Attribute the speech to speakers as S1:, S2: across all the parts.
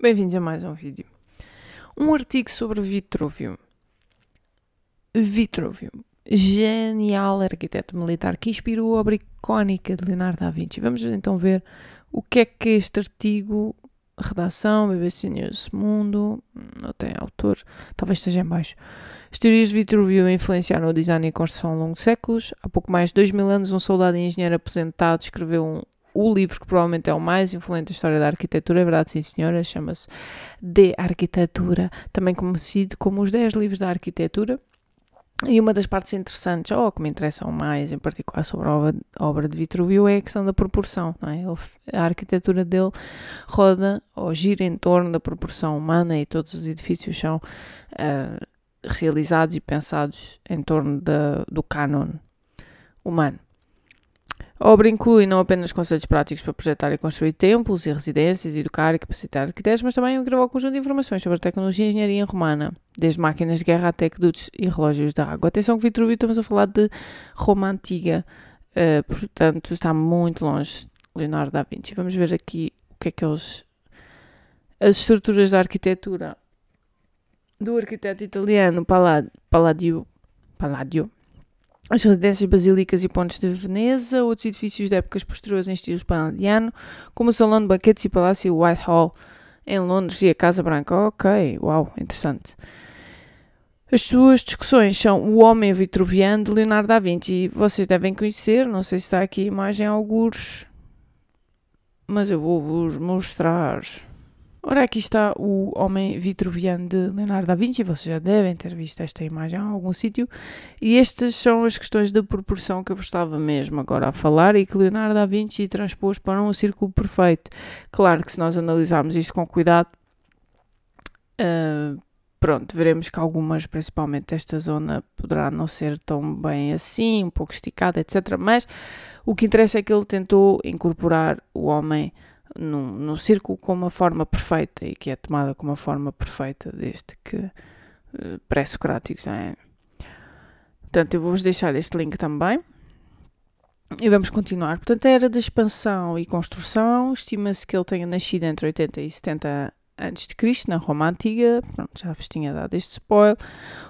S1: Bem-vindos a mais um vídeo. Um artigo sobre Vitruvio. Vitruvio, genial arquiteto militar que inspirou a obra icónica de Leonardo da Vinci. Vamos então ver o que é que este artigo, redação, BBC News Mundo, não tem autor, talvez esteja em baixo. As teorias de Vitruvio influenciaram o design e a construção ao longo de séculos. Há pouco mais de dois mil anos, um soldado e engenheiro aposentado escreveu um, o livro que provavelmente é o mais influente da história da arquitetura, é verdade, sim senhora, chama-se De Arquitetura, também conhecido como os 10 livros da arquitetura. E uma das partes interessantes, ou que me interessam mais, em particular sobre a obra, de Vitruvio, é a questão da proporção. É? a arquitetura dele roda ou gira em torno da proporção humana e todos os edifícios são uh, realizados e pensados em torno da, do canon humano. A obra inclui não apenas conceitos práticos para projetar e construir templos e residências, educar e capacitar arquitetos, mas também gravou um conjunto de informações sobre a tecnologia e a engenharia romana, desde máquinas de guerra até aquedutos e relógios de água. Atenção que Vitruvio estamos a falar de Roma Antiga, uh, portanto está muito longe Leonardo da Vinci. Vamos ver aqui o que é que eles... As estruturas da arquitetura do arquiteto italiano Palladio, Palladio as residências basílicas e pontes de Veneza, outros edifícios de épocas posteriores em estilo espanholiano, como o Salão de Banquetes e Palácio Whitehall em Londres e a Casa Branca. Ok, uau, interessante. As suas discussões são O Homem Vitruviano de Leonardo da Vinci. Vocês devem conhecer, não sei se está aqui a imagem alguns mas eu vou vos mostrar. Ora, aqui está o Homem Vitruviano de Leonardo da Vinci. Vocês já devem ter visto esta imagem em algum sítio. E estas são as questões da proporção que eu vos estava mesmo agora a falar e que Leonardo da Vinci transpôs para um círculo perfeito. Claro que se nós analisarmos isto com cuidado, uh, pronto, veremos que algumas, principalmente esta zona, poderá não ser tão bem assim, um pouco esticada, etc. Mas o que interessa é que ele tentou incorporar o homem num, num círculo com uma forma perfeita e que é tomada como a forma perfeita deste que eh, pré-socrático já é. Portanto, eu vou-vos deixar este link também. E vamos continuar. Portanto, a era da expansão e construção, estima-se que ele tenha nascido entre 80 e 70 antes de Cristo, na Roma Antiga. Pronto, já vos tinha dado este spoiler.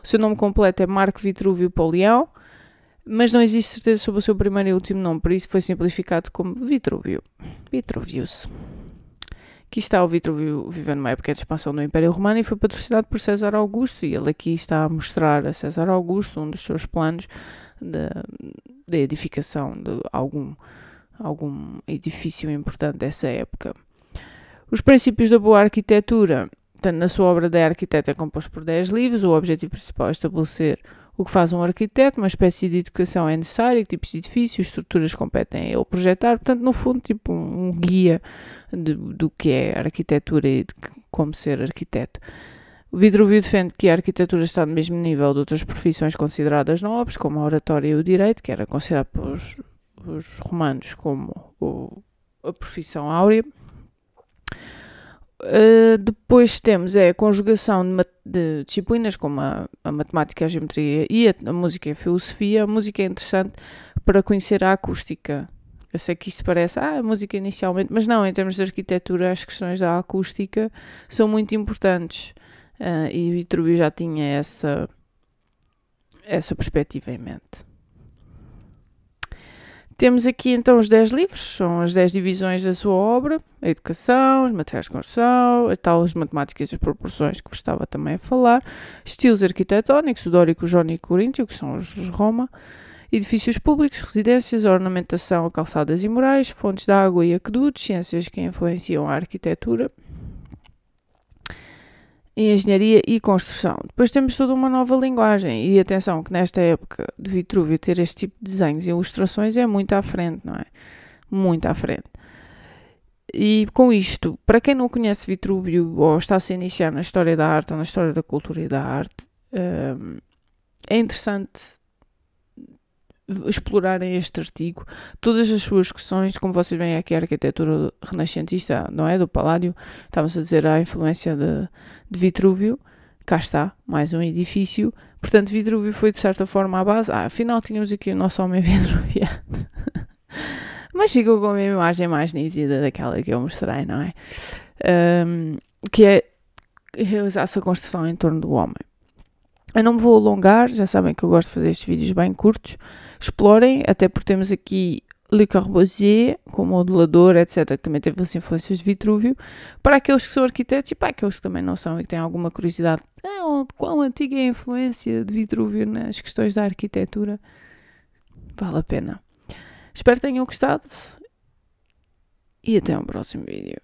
S1: O seu nome completo é Marco Vitrúvio Polião mas não existe certeza sobre o seu primeiro e último nome, por isso foi simplificado como Vitruvio. Vitruvius. Aqui está o Vitruvio vivendo numa época de expansão do Império Romano e foi patrocinado por César Augusto, e ele aqui está a mostrar a César Augusto um dos seus planos de edificação de algum, algum edifício importante dessa época. Os princípios da boa arquitetura. Portanto, na sua obra de arquiteto é composto por 10 livros, o objetivo principal é estabelecer o que faz um arquiteto, uma espécie de educação é necessária, que tipos de edifícios, estruturas competem a ele projetar, portanto, no fundo, tipo um, um guia de, do que é arquitetura e de como ser arquiteto. O defende que a arquitetura está no mesmo nível de outras profissões consideradas nobres, como a oratória e o direito, que era considerado pelos, romanos como o, a profissão áurea. Eh, depois temos é, a conjugação de, de disciplinas como a, a, matemática, a geometria e a, a, música e a filosofia. A música é interessante para conhecer a acústica. Eu sei que isso parece ah, a música inicialmente, mas não, em termos de arquitetura, as questões da acústica são muito importantes. Uh, e Vitruvio já tinha essa, essa perspectiva em mente. Temos aqui então os 10 livros, são as 10 divisões da sua obra, a educação, os materiais de construção, a tal as matemáticas e as proporções que vos estava também a falar, estilos arquitetónicos, o dórico, o jónico e o coríntio, que são os de Roma, edifícios públicos, residências, ornamentação, calçadas e murais, fontes de água e aquedutos, ciências que influenciam a arquitetura, em engenharia e construção. Depois temos toda uma nova linguagem e atenção que nesta época de Vitrúvio ter este tipo de desenhos e ilustrações é muito à frente, não é? Muito à frente. E com isto, para quem não conhece Vitrúvio ou está a se iniciar na história da arte ou na história da cultura e da arte, hum, é interessante explorarem este artigo, todas as suas questões, como vocês veem aqui a arquitetura renascentista, não é? Do Paládio, estávamos a dizer a influência de, de Vitrúvio, cá está, mais um edifício. Portanto, Vitrúvio foi de certa forma a base. Ah, afinal tínhamos aqui o nosso homem vitruviano. Mas ficou com uma imagem mais nítida daquela que eu mostrei, não é? Um, que é realizar essa construção em torno do homem. Eu não me vou alongar, já sabem que eu gosto de fazer estes vídeos bem curtos, explorem, até porque temos aqui Le Corbusier, como modelador, etc., que também teve as influências de Vitrúvio, para aqueles que são arquitetos e para aqueles que também não são e que têm alguma curiosidade ah, quão antiga é a influência de Vitrúvio nas questões da arquitetura, vale a pena. Espero que tenham gostado e até um próximo vídeo.